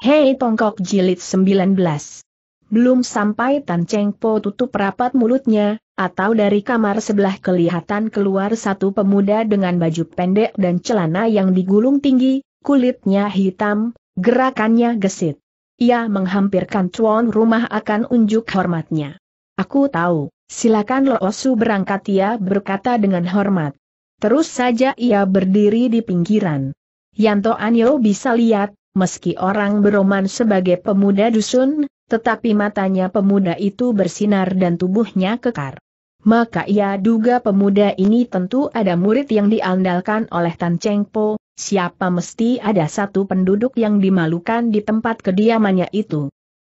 Hei Tongkok Jilid 19. Belum sampai Tan Cheng Po tutup rapat mulutnya, atau dari kamar sebelah kelihatan keluar satu pemuda dengan baju pendek dan celana yang digulung tinggi, kulitnya hitam, gerakannya gesit. Ia menghampirkan tuan rumah akan unjuk hormatnya. Aku tahu, silakan Loosu berangkat ia berkata dengan hormat. Terus saja ia berdiri di pinggiran. Yanto Anyo bisa lihat, meski orang beroman sebagai pemuda dusun, tetapi matanya pemuda itu bersinar dan tubuhnya kekar. Maka ia duga pemuda ini tentu ada murid yang diandalkan oleh Tan Cheng Po, siapa mesti ada satu penduduk yang dimalukan di tempat kediamannya itu.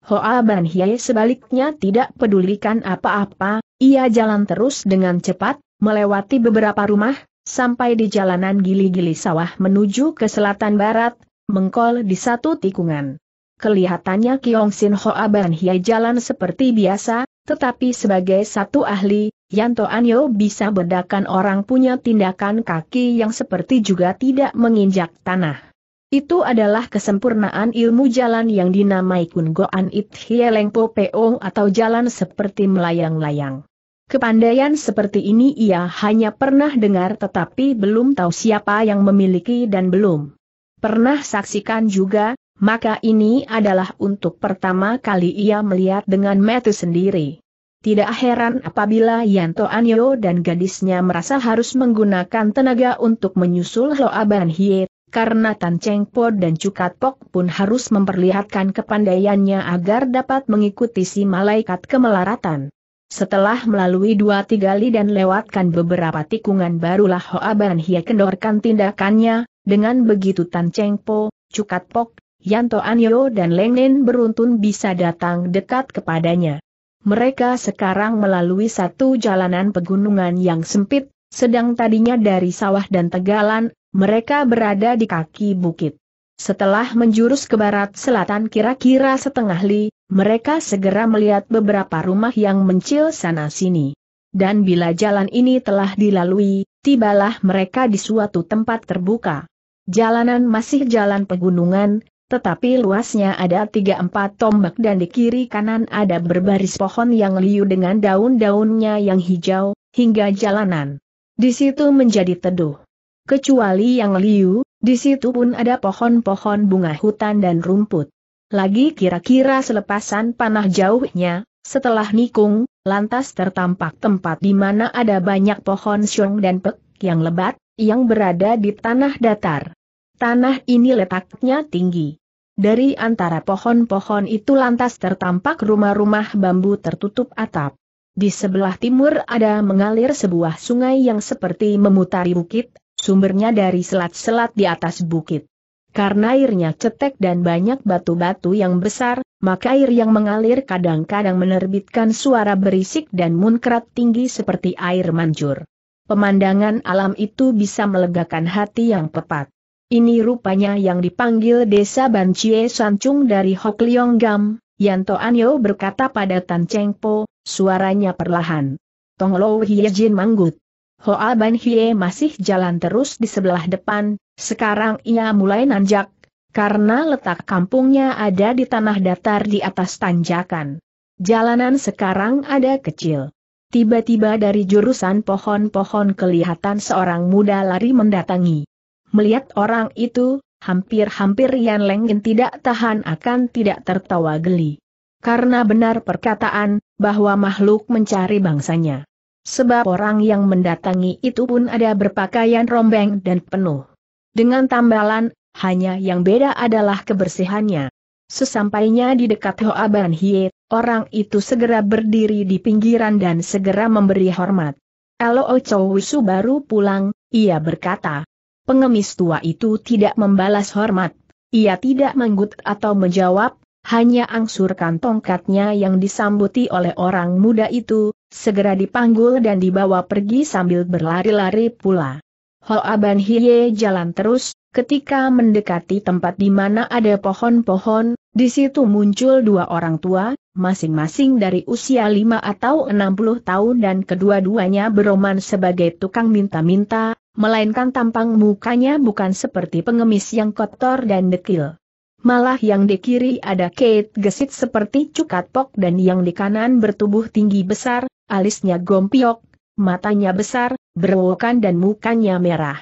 Hoa Ban Hye sebaliknya tidak pedulikan apa-apa, ia jalan terus dengan cepat, melewati beberapa rumah, sampai di jalanan gili-gili sawah menuju ke selatan barat, mengkol di satu tikungan. Kelihatannya Kiong Sin Ho Aban Hia jalan seperti biasa, tetapi sebagai satu ahli, Yanto Anyo bisa bedakan orang punya tindakan kaki yang seperti juga tidak menginjak tanah. Itu adalah kesempurnaan ilmu jalan yang dinamai Kun An It Leng Po Peong atau jalan seperti melayang-layang. Kepandaian seperti ini ia hanya pernah dengar tetapi belum tahu siapa yang memiliki dan belum pernah saksikan juga, maka ini adalah untuk pertama kali ia melihat dengan mata sendiri. Tidak heran apabila Yanto Anyo dan gadisnya merasa harus menggunakan tenaga untuk menyusul Loaban Ban Hie, karena Tan Cheng Po dan Cukat Pok pun harus memperlihatkan kepandaiannya agar dapat mengikuti si malaikat kemelaratan. Setelah melalui dua tiga li dan lewatkan beberapa tikungan barulah Hoa Ban Hie kendorkan tindakannya, dengan begitu Tan Cheng Po, Cukat Pok, Yanto Anyo dan Nen beruntun bisa datang dekat kepadanya. Mereka sekarang melalui satu jalanan pegunungan yang sempit, sedang tadinya dari sawah dan tegalan, mereka berada di kaki bukit. Setelah menjurus ke barat selatan kira-kira setengah li, mereka segera melihat beberapa rumah yang mencil sana-sini. Dan bila jalan ini telah dilalui, tibalah mereka di suatu tempat terbuka. Jalanan masih jalan pegunungan, tetapi luasnya ada tiga empat tombak dan di kiri kanan ada berbaris pohon yang liu dengan daun-daunnya yang hijau, hingga jalanan. Di situ menjadi teduh. Kecuali yang liu, di situ pun ada pohon-pohon bunga hutan dan rumput. Lagi kira-kira selepasan panah jauhnya, setelah nikung, lantas tertampak tempat di mana ada banyak pohon syung dan pek yang lebat, yang berada di tanah datar. Tanah ini letaknya tinggi. Dari antara pohon-pohon itu lantas tertampak rumah-rumah bambu tertutup atap. Di sebelah timur ada mengalir sebuah sungai yang seperti memutari bukit, sumbernya dari selat-selat di atas bukit. Karena airnya cetek dan banyak batu-batu yang besar, maka air yang mengalir kadang-kadang menerbitkan suara berisik dan munkrat tinggi seperti air mancur. Pemandangan alam itu bisa melegakan hati yang tepat. Ini rupanya yang dipanggil desa Bancie Sancung dari Hok Leong Gam, Yanto Anyo berkata pada Tan Cheng Po, suaranya perlahan. Tong Lo Hie Jin Manggut. Hoa Ban Hie masih jalan terus di sebelah depan, sekarang ia mulai nanjak, karena letak kampungnya ada di tanah datar di atas tanjakan. Jalanan sekarang ada kecil. Tiba-tiba dari jurusan pohon-pohon kelihatan seorang muda lari mendatangi. Melihat orang itu, hampir-hampir Yan Lengin tidak tahan akan tidak tertawa geli. Karena benar perkataan, bahwa makhluk mencari bangsanya. Sebab orang yang mendatangi itu pun ada berpakaian rombeng dan penuh. Dengan tambalan, hanya yang beda adalah kebersihannya. Sesampainya di dekat Hoa Ban Hiet. Orang itu segera berdiri di pinggiran dan segera memberi hormat. Kalau Ochowusu oh baru pulang, ia berkata. Pengemis tua itu tidak membalas hormat. Ia tidak menggut atau menjawab, hanya angsurkan tongkatnya yang disambuti oleh orang muda itu, segera dipanggul dan dibawa pergi sambil berlari-lari pula. Hoa Hiye jalan terus, ketika mendekati tempat di mana ada pohon-pohon, di situ muncul dua orang tua, masing-masing dari usia lima atau enam puluh tahun dan kedua-duanya beroman sebagai tukang minta-minta, melainkan tampang mukanya bukan seperti pengemis yang kotor dan dekil. Malah yang di kiri ada Kate gesit seperti cukat pok dan yang di kanan bertubuh tinggi besar, alisnya gompiok, matanya besar, berwokan dan mukanya merah.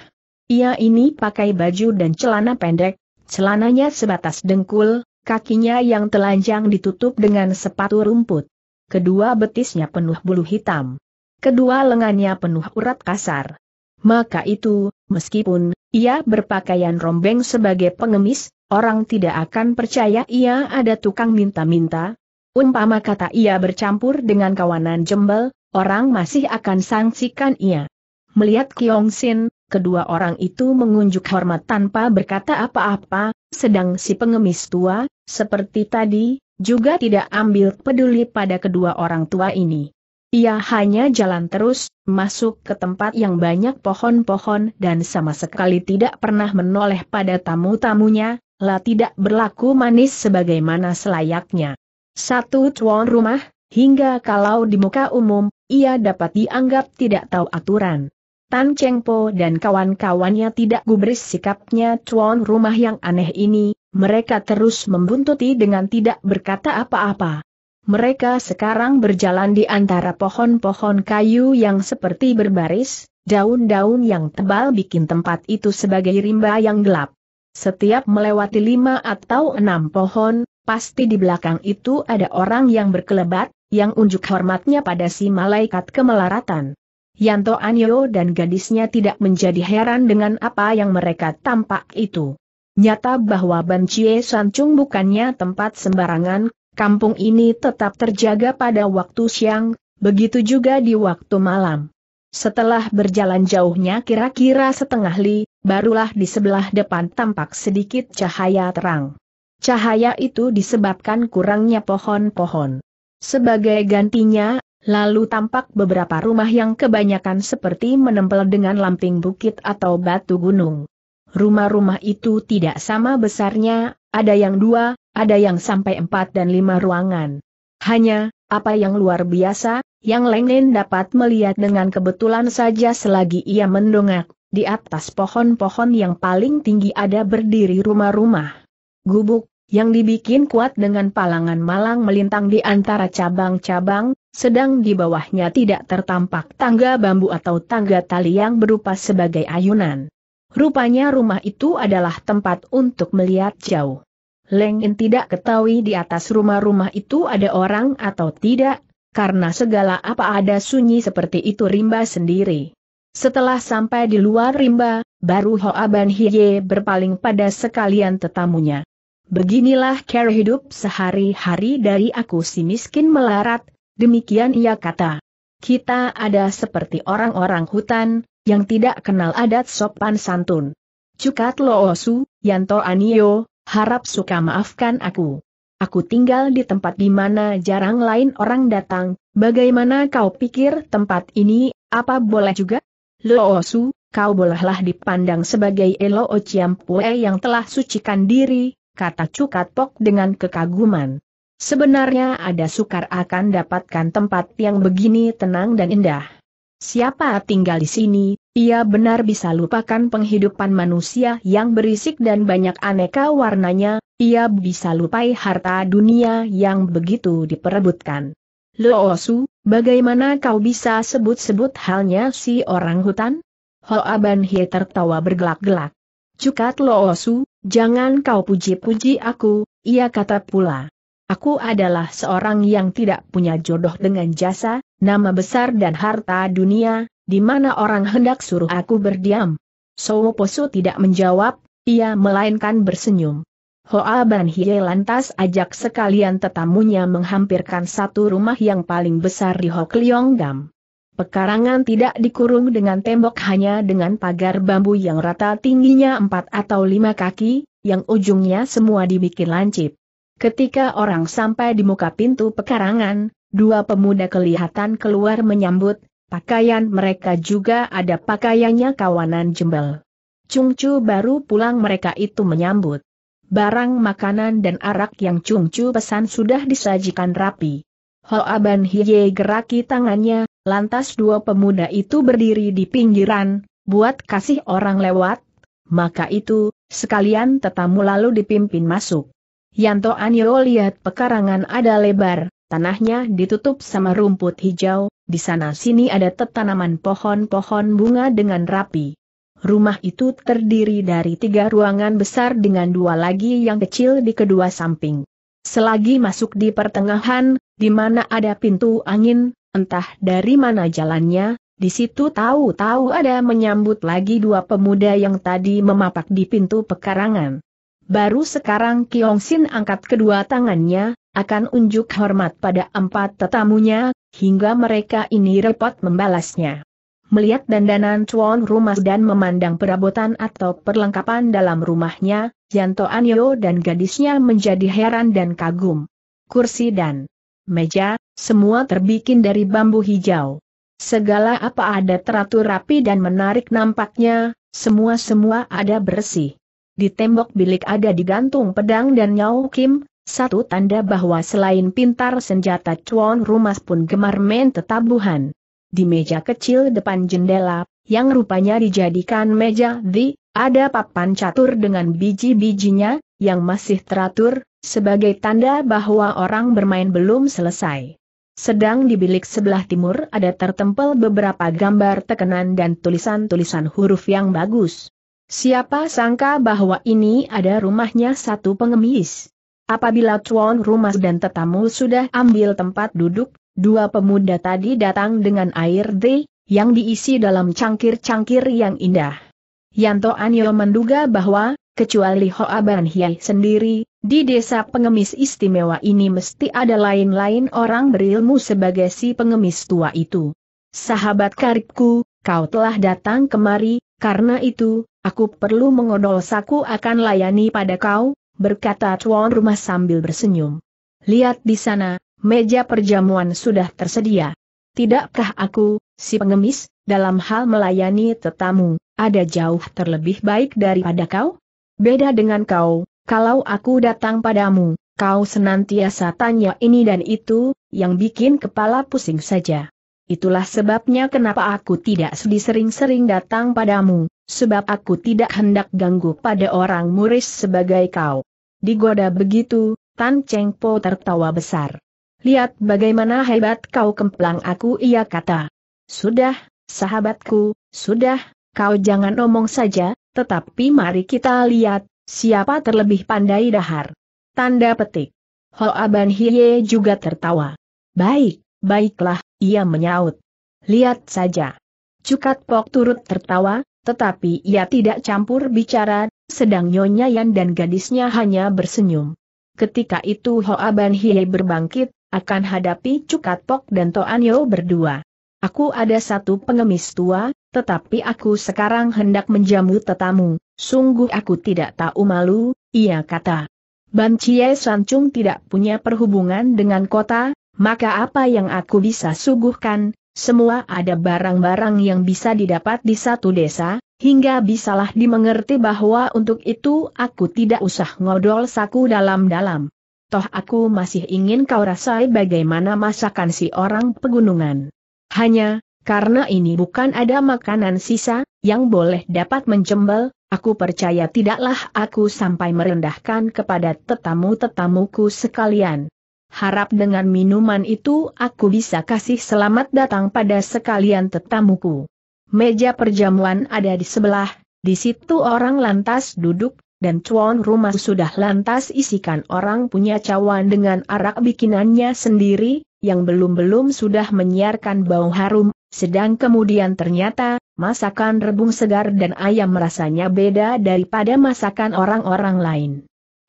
Ia ini pakai baju dan celana pendek, celananya sebatas dengkul, kakinya yang telanjang ditutup dengan sepatu rumput. Kedua betisnya penuh bulu hitam. Kedua lengannya penuh urat kasar. Maka itu, meskipun ia berpakaian rombeng sebagai pengemis, orang tidak akan percaya ia ada tukang minta-minta. Umpama kata ia bercampur dengan kawanan jembel, orang masih akan sangsikan ia. Melihat Kiong Sin, kedua orang itu mengunjuk hormat tanpa berkata apa-apa, sedang si pengemis tua, seperti tadi, juga tidak ambil peduli pada kedua orang tua ini. Ia hanya jalan terus, masuk ke tempat yang banyak pohon-pohon dan sama sekali tidak pernah menoleh pada tamu-tamunya, lah tidak berlaku manis sebagaimana selayaknya. Satu tuan rumah, hingga kalau di muka umum, ia dapat dianggap tidak tahu aturan. Tan Cheng Po dan kawan-kawannya tidak gubris sikapnya tuan rumah yang aneh ini, mereka terus membuntuti dengan tidak berkata apa-apa. Mereka sekarang berjalan di antara pohon-pohon kayu yang seperti berbaris, daun-daun yang tebal bikin tempat itu sebagai rimba yang gelap. Setiap melewati lima atau enam pohon, pasti di belakang itu ada orang yang berkelebat, yang unjuk hormatnya pada si malaikat kemelaratan. Yanto Anyo dan gadisnya tidak menjadi heran dengan apa yang mereka tampak itu. Nyata bahwa Ban Chie Sancung bukannya tempat sembarangan, kampung ini tetap terjaga pada waktu siang, begitu juga di waktu malam. Setelah berjalan jauhnya kira-kira setengah li, barulah di sebelah depan tampak sedikit cahaya terang. Cahaya itu disebabkan kurangnya pohon-pohon. Sebagai gantinya, Lalu tampak beberapa rumah yang kebanyakan seperti menempel dengan lamping bukit atau batu gunung. Rumah-rumah itu tidak sama besarnya, ada yang dua, ada yang sampai empat dan lima ruangan. Hanya, apa yang luar biasa, yang Lenglen dapat melihat dengan kebetulan saja selagi ia mendongak, di atas pohon-pohon yang paling tinggi ada berdiri rumah-rumah. Gubuk, yang dibikin kuat dengan palangan malang melintang di antara cabang-cabang, sedang di bawahnya tidak tertampak tangga bambu atau tangga tali yang berupa sebagai ayunan. Rupanya rumah itu adalah tempat untuk melihat jauh. Leng tidak ketahui di atas rumah-rumah itu ada orang atau tidak, karena segala apa ada sunyi seperti itu rimba sendiri. Setelah sampai di luar rimba, baru Hoa Ban Hiye berpaling pada sekalian tetamunya. Beginilah cara hidup sehari-hari dari aku si miskin melarat, demikian ia kata. Kita ada seperti orang-orang hutan, yang tidak kenal adat sopan santun. Cukat loosu, yanto anio, harap suka maafkan aku. Aku tinggal di tempat di mana jarang lain orang datang, bagaimana kau pikir tempat ini, apa boleh juga? Loosu, kau bolehlah dipandang sebagai Elo Ociampue yang telah sucikan diri, kata Cukat Pok dengan kekaguman. Sebenarnya ada sukar akan dapatkan tempat yang begini tenang dan indah. Siapa tinggal di sini, ia benar bisa lupakan penghidupan manusia yang berisik dan banyak aneka warnanya, ia bisa lupai harta dunia yang begitu diperebutkan. Loosu, bagaimana kau bisa sebut-sebut halnya si orang hutan? Hoaban Hie tertawa bergelak-gelak. Cukat Loosu, jangan kau puji-puji aku, ia kata pula. Aku adalah seorang yang tidak punya jodoh dengan jasa, nama besar dan harta dunia, di mana orang hendak suruh aku berdiam. Sowo Poso tidak menjawab, ia melainkan bersenyum. Hoa Ban Hie lantas ajak sekalian tetamunya menghampirkan satu rumah yang paling besar di Hok Leong Pekarangan tidak dikurung dengan tembok hanya dengan pagar bambu yang rata tingginya 4 atau 5 kaki, yang ujungnya semua dibikin lancip. Ketika orang sampai di muka pintu pekarangan, dua pemuda kelihatan keluar menyambut, pakaian mereka juga ada pakaiannya kawanan jembel. Cungcu baru pulang mereka itu menyambut. Barang makanan dan arak yang Cungcu pesan sudah disajikan rapi. Hoaban Hiye geraki tangannya, lantas dua pemuda itu berdiri di pinggiran, buat kasih orang lewat, maka itu, sekalian tetamu lalu dipimpin masuk. Yanto Anio lihat pekarangan ada lebar, tanahnya ditutup sama rumput hijau, di sana sini ada tetanaman pohon-pohon bunga dengan rapi. Rumah itu terdiri dari tiga ruangan besar dengan dua lagi yang kecil di kedua samping. Selagi masuk di pertengahan, di mana ada pintu angin, entah dari mana jalannya, di situ tahu-tahu ada menyambut lagi dua pemuda yang tadi memapak di pintu pekarangan. Baru sekarang Kiong Sin angkat kedua tangannya, akan unjuk hormat pada empat tetamunya, hingga mereka ini repot membalasnya. Melihat dandanan cuan rumah dan memandang perabotan atau perlengkapan dalam rumahnya, Yanto Anyo dan gadisnya menjadi heran dan kagum. Kursi dan meja, semua terbikin dari bambu hijau. Segala apa ada teratur rapi dan menarik nampaknya, semua-semua ada bersih. Di tembok bilik ada digantung pedang dan nyau Kim, satu tanda bahwa selain pintar senjata cuan rumah pun gemar main tetabuhan. Di meja kecil depan jendela, yang rupanya dijadikan meja di, ada papan catur dengan biji-bijinya, yang masih teratur, sebagai tanda bahwa orang bermain belum selesai. Sedang di bilik sebelah timur ada tertempel beberapa gambar tekenan dan tulisan-tulisan huruf yang bagus. Siapa sangka bahwa ini ada rumahnya satu pengemis. Apabila tuan rumah dan tetamu sudah ambil tempat duduk, dua pemuda tadi datang dengan air D, yang diisi dalam cangkir-cangkir yang indah. Yanto Anyo menduga bahwa, kecuali Hoa Ban Hiai sendiri, di desa pengemis istimewa ini mesti ada lain-lain orang berilmu sebagai si pengemis tua itu. Sahabat karibku, kau telah datang kemari, karena itu, aku perlu mengodol saku akan layani pada kau, berkata tuan rumah sambil bersenyum. Lihat di sana, meja perjamuan sudah tersedia. Tidakkah aku, si pengemis, dalam hal melayani tetamu, ada jauh terlebih baik daripada kau? Beda dengan kau, kalau aku datang padamu, kau senantiasa tanya ini dan itu, yang bikin kepala pusing saja. Itulah sebabnya kenapa aku tidak sedih sering-sering datang padamu, sebab aku tidak hendak ganggu pada orang muris sebagai kau. Digoda begitu, Tan Cheng Po tertawa besar. Lihat bagaimana hebat kau kemplang aku ia kata. Sudah, sahabatku, sudah, kau jangan omong saja, tetapi mari kita lihat, siapa terlebih pandai dahar. Tanda petik. Hoa Ban Hiye juga tertawa. Baik, Baiklah, ia menyaut. Lihat saja. Cukat Pok turut tertawa, tetapi ia tidak campur bicara, sedang Nyonya Yan dan gadisnya hanya bersenyum. Ketika itu Hoa Ban Hie berbangkit, akan hadapi Cukat Pok dan Toan Yo berdua. Aku ada satu pengemis tua, tetapi aku sekarang hendak menjamu tetamu, sungguh aku tidak tahu malu, ia kata. Ban Chie Sancung tidak punya perhubungan dengan kota, maka apa yang aku bisa suguhkan, semua ada barang-barang yang bisa didapat di satu desa, hingga bisalah dimengerti bahwa untuk itu aku tidak usah ngodol saku dalam-dalam. Toh aku masih ingin kau rasai bagaimana masakan si orang pegunungan. Hanya, karena ini bukan ada makanan sisa, yang boleh dapat mencembel, aku percaya tidaklah aku sampai merendahkan kepada tetamu-tetamuku sekalian harap dengan minuman itu aku bisa kasih selamat datang pada sekalian tetamuku. Meja perjamuan ada di sebelah, di situ orang lantas duduk, dan cuan rumah sudah lantas isikan orang punya cawan dengan arak bikinannya sendiri, yang belum-belum sudah menyiarkan bau harum, sedang kemudian ternyata, masakan rebung segar dan ayam rasanya beda daripada masakan orang-orang lain.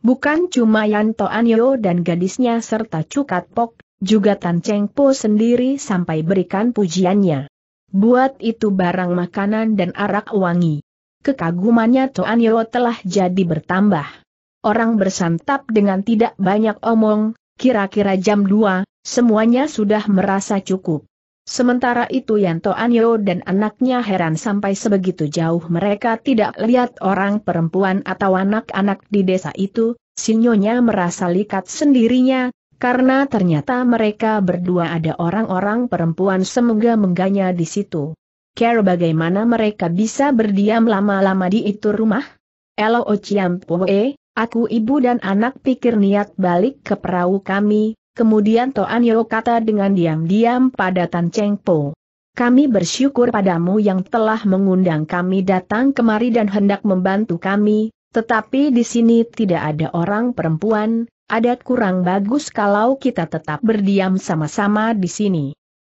Bukan cuma Yanto Anyo dan gadisnya serta Cukat Pok, juga Tan Cheng Po sendiri sampai berikan pujiannya. Buat itu barang makanan dan arak wangi. Kekagumannya Tuan Anyo telah jadi bertambah. Orang bersantap dengan tidak banyak omong, kira-kira jam 2, semuanya sudah merasa cukup. Sementara itu Yanto Anyo dan anaknya heran sampai sebegitu jauh mereka tidak lihat orang perempuan atau anak-anak di desa itu, sinyonya merasa likat sendirinya, karena ternyata mereka berdua ada orang-orang perempuan semoga mengganya di situ. Care bagaimana mereka bisa berdiam lama-lama di itu rumah? Elo Ociampoe, aku ibu dan anak pikir niat balik ke perahu kami, Kemudian Toan Yeo kata dengan diam-diam pada Tan Cheng Po. Kami bersyukur padamu yang telah mengundang kami datang kemari dan hendak membantu kami, tetapi di sini tidak ada orang perempuan, adat kurang bagus kalau kita tetap berdiam sama-sama di sini.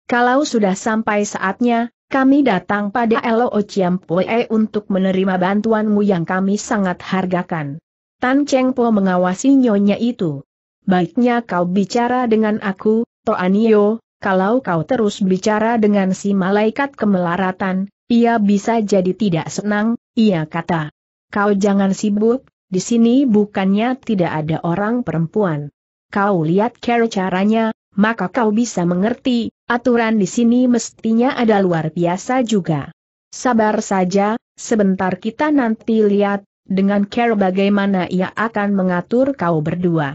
Kalau sudah sampai saatnya, kami datang pada Elo Chiampoe untuk menerima bantuanmu yang kami sangat hargakan. Tan Cheng Po mengawasi nyonya itu baiknya kau bicara dengan aku, Toanio, kalau kau terus bicara dengan si malaikat kemelaratan, ia bisa jadi tidak senang, ia kata. Kau jangan sibuk, di sini bukannya tidak ada orang perempuan. Kau lihat cara caranya, maka kau bisa mengerti, aturan di sini mestinya ada luar biasa juga. Sabar saja, sebentar kita nanti lihat, dengan care bagaimana ia akan mengatur kau berdua.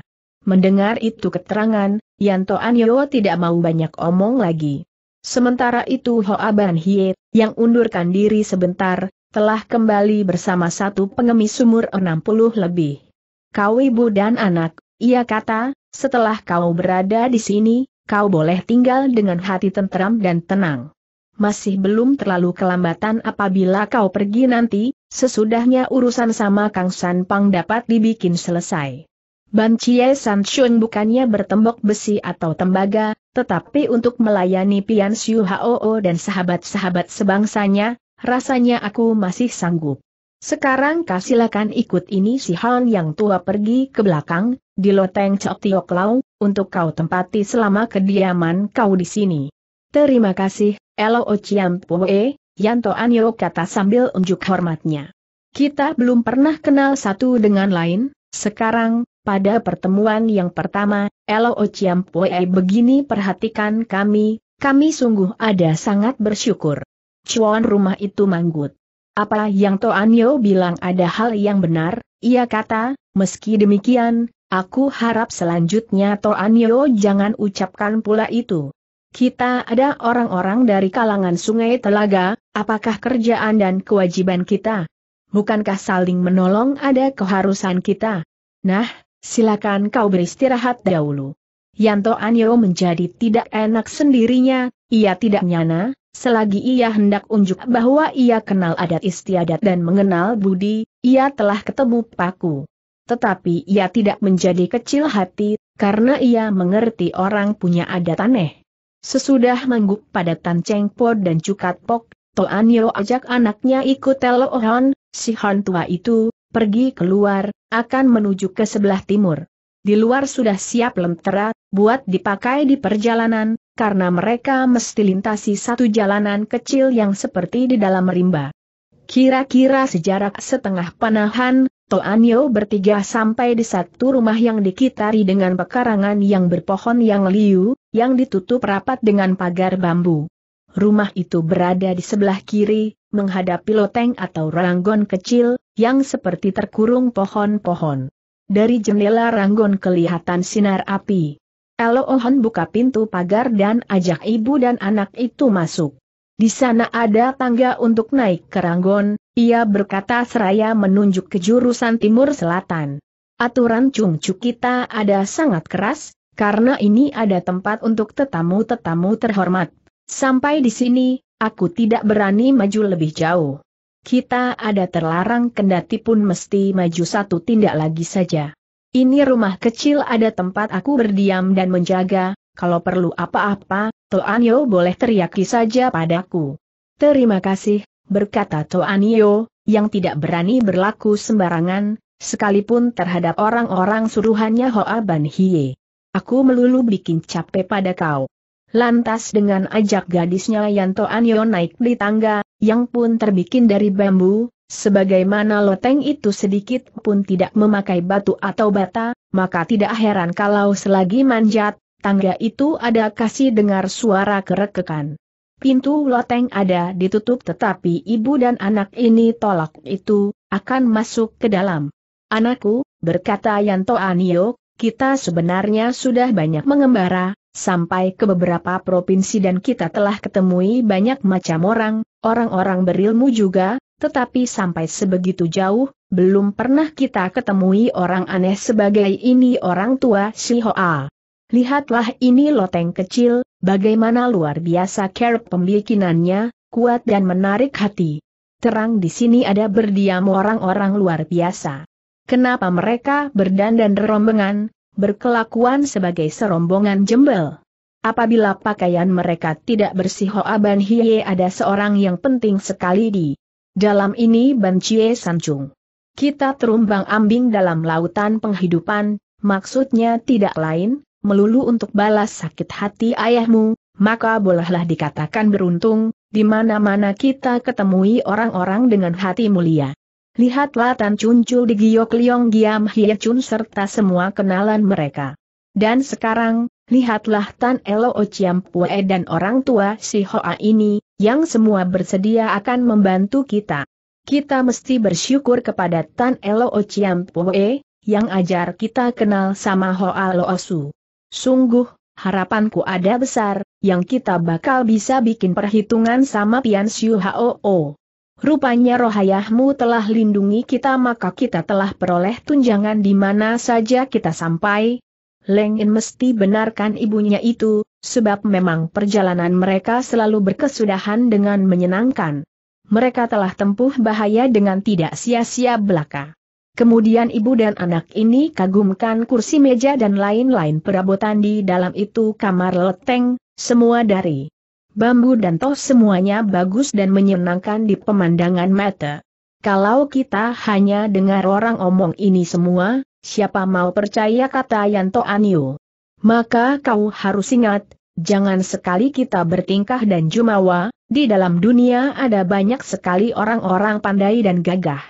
Mendengar itu keterangan, Yanto Anyo tidak mau banyak omong lagi. Sementara itu Hoa Ban Hie, yang undurkan diri sebentar, telah kembali bersama satu pengemis umur 60 lebih. Kau ibu dan anak, ia kata, setelah kau berada di sini, kau boleh tinggal dengan hati tentram dan tenang. Masih belum terlalu kelambatan apabila kau pergi nanti, sesudahnya urusan sama Kang San Pang dapat dibikin selesai. Ban Chie San Shun bukannya bertembok besi atau tembaga, tetapi untuk melayani Pian Siu Hoo dan sahabat-sahabat sebangsanya, rasanya aku masih sanggup. Sekarang kau ikut ini si Han yang tua pergi ke belakang, di loteng Chok Tiok Lau, untuk kau tempati selama kediaman kau di sini. Terima kasih, Elo Chiam Pue, Yanto Anyo kata sambil unjuk hormatnya. Kita belum pernah kenal satu dengan lain, sekarang, pada pertemuan yang pertama, Elo Chiampoe begini perhatikan kami, kami sungguh ada sangat bersyukur. Cuan rumah itu manggut. Apa yang Toanyo bilang ada hal yang benar, ia kata, meski demikian, aku harap selanjutnya Toanyo jangan ucapkan pula itu. Kita ada orang-orang dari kalangan sungai telaga, apakah kerjaan dan kewajiban kita? Bukankah saling menolong ada keharusan kita? Nah, silakan kau beristirahat dahulu. Yanto Anyo menjadi tidak enak sendirinya, ia tidak nyana, selagi ia hendak unjuk bahwa ia kenal adat istiadat dan mengenal budi, ia telah ketemu Paku. Tetapi ia tidak menjadi kecil hati, karena ia mengerti orang punya adat aneh. Sesudah mengguk pada Tan Cheng Po dan Cukat Pok, Toan Yo ajak anaknya ikut Ohon, si Han tua itu, pergi keluar, akan menuju ke sebelah timur. Di luar sudah siap lentera, buat dipakai di perjalanan, karena mereka mesti lintasi satu jalanan kecil yang seperti di dalam rimba. Kira-kira sejarak setengah panahan, Toanyo bertiga sampai di satu rumah yang dikitari dengan pekarangan yang berpohon yang liu, yang ditutup rapat dengan pagar bambu. Rumah itu berada di sebelah kiri, menghadapi loteng atau ranggon kecil, yang seperti terkurung pohon-pohon. Dari jendela Ranggon kelihatan sinar api. Elo Ohon buka pintu pagar dan ajak ibu dan anak itu masuk. Di sana ada tangga untuk naik ke Ranggon, ia berkata seraya menunjuk ke jurusan timur selatan. Aturan cungcu kita ada sangat keras, karena ini ada tempat untuk tetamu-tetamu terhormat. Sampai di sini, aku tidak berani maju lebih jauh. Kita ada terlarang kendati pun mesti maju satu tindak lagi saja. Ini rumah kecil ada tempat aku berdiam dan menjaga, kalau perlu apa-apa, Toanio boleh teriaki saja padaku. Terima kasih, berkata Toanio, yang tidak berani berlaku sembarangan, sekalipun terhadap orang-orang suruhannya Hoa Ban Hie. Aku melulu bikin capek pada kau. Lantas dengan ajak gadisnya Yanto Anyo naik di tangga, yang pun terbikin dari bambu, sebagaimana loteng itu sedikit pun tidak memakai batu atau bata, maka tidak heran kalau selagi manjat, tangga itu ada kasih dengar suara kerekekan. Pintu loteng ada ditutup tetapi ibu dan anak ini tolak itu, akan masuk ke dalam. Anakku, berkata Yanto Anio, kita sebenarnya sudah banyak mengembara, sampai ke beberapa provinsi dan kita telah ketemui banyak macam orang, orang-orang berilmu juga, tetapi sampai sebegitu jauh, belum pernah kita ketemui orang aneh sebagai ini orang tua si Hoa. Lihatlah ini loteng kecil, bagaimana luar biasa kerap pembikinannya, kuat dan menarik hati. Terang di sini ada berdiam orang-orang luar biasa. Kenapa mereka berdandan rombongan, berkelakuan sebagai serombongan jembel? Apabila pakaian mereka tidak bersih Hoa Ban Hie ada seorang yang penting sekali di dalam ini Ban Chie Sancung. Kita terumbang ambing dalam lautan penghidupan, maksudnya tidak lain, melulu untuk balas sakit hati ayahmu, maka bolehlah dikatakan beruntung, di mana-mana kita ketemui orang-orang dengan hati mulia. Lihatlah Tan Cuncul di Giok Liong Giam Hie Chun serta semua kenalan mereka. Dan sekarang, lihatlah Tan Elo Chiampue dan orang tua si Hoa ini, yang semua bersedia akan membantu kita. Kita mesti bersyukur kepada Tan Elo Chiampue, yang ajar kita kenal sama Hoa Loosu. Sungguh, harapanku ada besar, yang kita bakal bisa bikin perhitungan sama Pian Siu Hoo. Rupanya rohayahmu telah lindungi kita maka kita telah peroleh tunjangan di mana saja kita sampai, Leng In mesti benarkan ibunya itu, sebab memang perjalanan mereka selalu berkesudahan dengan menyenangkan. Mereka telah tempuh bahaya dengan tidak sia-sia belaka. Kemudian ibu dan anak ini kagumkan kursi meja dan lain-lain perabotan di dalam itu kamar leteng, semua dari bambu dan toh semuanya bagus dan menyenangkan di pemandangan mata. Kalau kita hanya dengar orang omong ini semua, Siapa mau percaya kata Yanto Anio? Maka kau harus ingat, jangan sekali kita bertingkah dan jumawa, di dalam dunia ada banyak sekali orang-orang pandai dan gagah.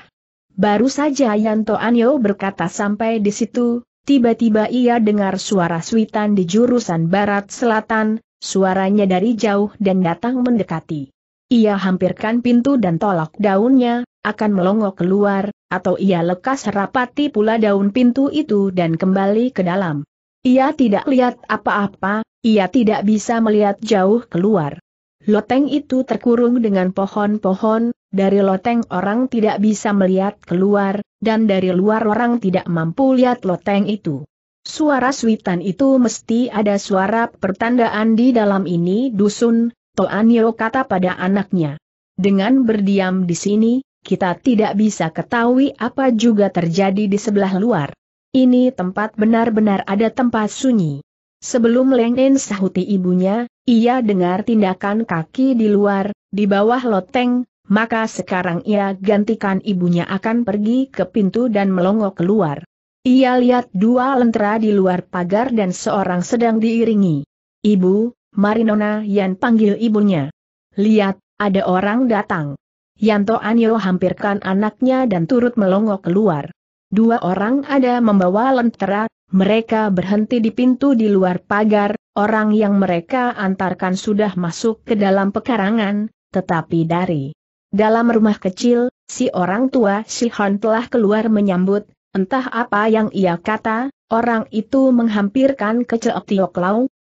Baru saja Yanto Anio berkata sampai di situ, tiba-tiba ia dengar suara suitan di jurusan barat-selatan, suaranya dari jauh dan datang mendekati. Ia hampirkan pintu dan tolak daunnya, akan melongok keluar, atau ia lekas rapati pula daun pintu itu dan kembali ke dalam. Ia tidak lihat apa-apa, ia tidak bisa melihat jauh keluar. Loteng itu terkurung dengan pohon-pohon, dari loteng orang tidak bisa melihat keluar, dan dari luar orang tidak mampu lihat loteng itu. Suara suitan itu mesti ada suara pertandaan di dalam ini dusun, Toanio kata pada anaknya. Dengan berdiam di sini, kita tidak bisa ketahui apa juga terjadi di sebelah luar. Ini tempat benar-benar ada tempat sunyi. Sebelum Lenin sahuti ibunya, ia dengar tindakan kaki di luar, di bawah loteng, maka sekarang ia gantikan ibunya akan pergi ke pintu dan melongo keluar. Ia lihat dua lentera di luar pagar dan seorang sedang diiringi. Ibu, Marinona yang panggil ibunya. Lihat, ada orang datang. Yanto Anyo hampirkan anaknya dan turut melongok keluar. Dua orang ada membawa lentera, mereka berhenti di pintu di luar pagar, orang yang mereka antarkan sudah masuk ke dalam pekarangan, tetapi dari dalam rumah kecil, si orang tua si Hon telah keluar menyambut, entah apa yang ia kata, orang itu menghampirkan ke Ceok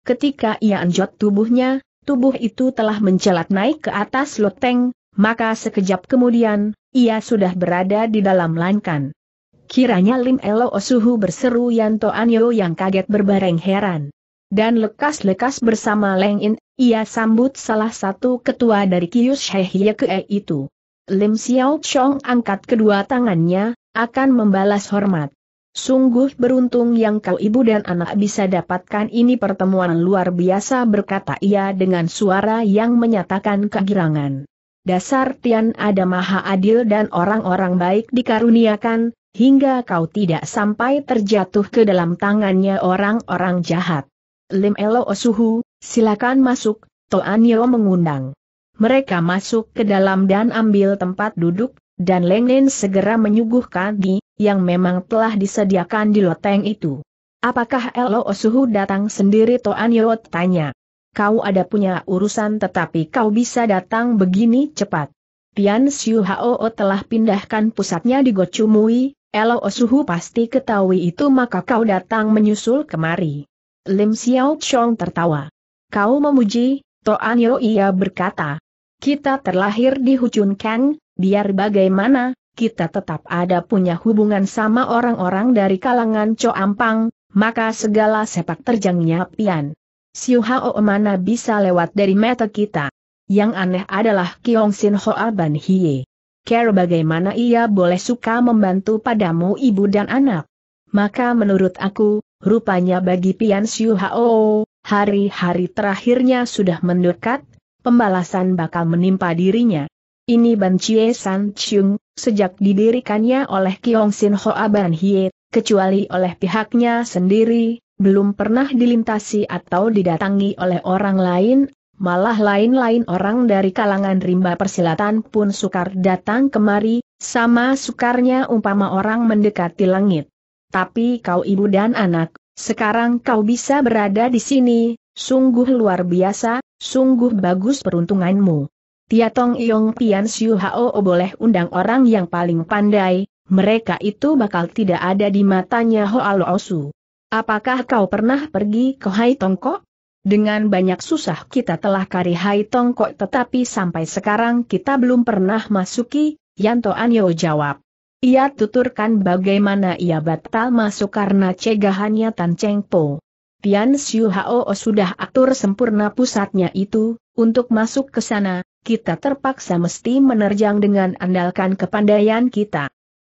ketika ia anjot tubuhnya, tubuh itu telah mencelat naik ke atas loteng, maka sekejap kemudian, ia sudah berada di dalam lankan. Kiranya Lim Elo Osuhu berseru Yanto Anyo yang kaget berbareng heran. Dan lekas-lekas bersama Leng In, ia sambut salah satu ketua dari Kius Shehye Kee itu. Lim Xiao Chong angkat kedua tangannya, akan membalas hormat. Sungguh beruntung yang kau ibu dan anak bisa dapatkan ini pertemuan luar biasa berkata ia dengan suara yang menyatakan kegirangan dasar Tian ada maha adil dan orang-orang baik dikaruniakan, hingga kau tidak sampai terjatuh ke dalam tangannya orang-orang jahat. Lim Elo Osuhu, silakan masuk, Toan Yeo mengundang. Mereka masuk ke dalam dan ambil tempat duduk, dan Leng Lengnen segera menyuguhkan di, yang memang telah disediakan di loteng itu. Apakah Elo Osuhu datang sendiri Toan Yeo tanya kau ada punya urusan tetapi kau bisa datang begini cepat. Tian Xiu Hao telah pindahkan pusatnya di Gochumui, Elo Suhu pasti ketahui itu maka kau datang menyusul kemari. Lim Xiao Chong tertawa. Kau memuji, Toan Yo ia berkata. Kita terlahir di Hucun Kang, biar bagaimana, kita tetap ada punya hubungan sama orang-orang dari kalangan Cho Ampang, maka segala sepak terjangnya pian. Siu Hao mana bisa lewat dari mata kita. Yang aneh adalah Kiong Sin Hoa Ban Hie. Care bagaimana ia boleh suka membantu padamu ibu dan anak. Maka menurut aku, rupanya bagi Pian Siu Hao, hari-hari terakhirnya sudah mendekat, pembalasan bakal menimpa dirinya. Ini Ban Chie San Chung, sejak didirikannya oleh Kiong Sin Hoa Ban Hie, kecuali oleh pihaknya sendiri, belum pernah dilintasi atau didatangi oleh orang lain, malah lain-lain orang dari kalangan rimba persilatan pun sukar datang kemari, sama sukarnya umpama orang mendekati langit. Tapi kau ibu dan anak, sekarang kau bisa berada di sini, sungguh luar biasa, sungguh bagus peruntunganmu. Tia Tong Yong Pian Siu Hao boleh undang orang yang paling pandai, mereka itu bakal tidak ada di matanya Hoa Lo Su. Apakah kau pernah pergi ke Hai Tongkok? Dengan banyak susah kita telah kari Hai Tongkok tetapi sampai sekarang kita belum pernah masuki, Yanto Anyo jawab. Ia tuturkan bagaimana ia batal masuk karena cegahannya Tan Cheng Po. Tian Xiu Hao sudah atur sempurna pusatnya itu, untuk masuk ke sana, kita terpaksa mesti menerjang dengan andalkan kepandaian kita.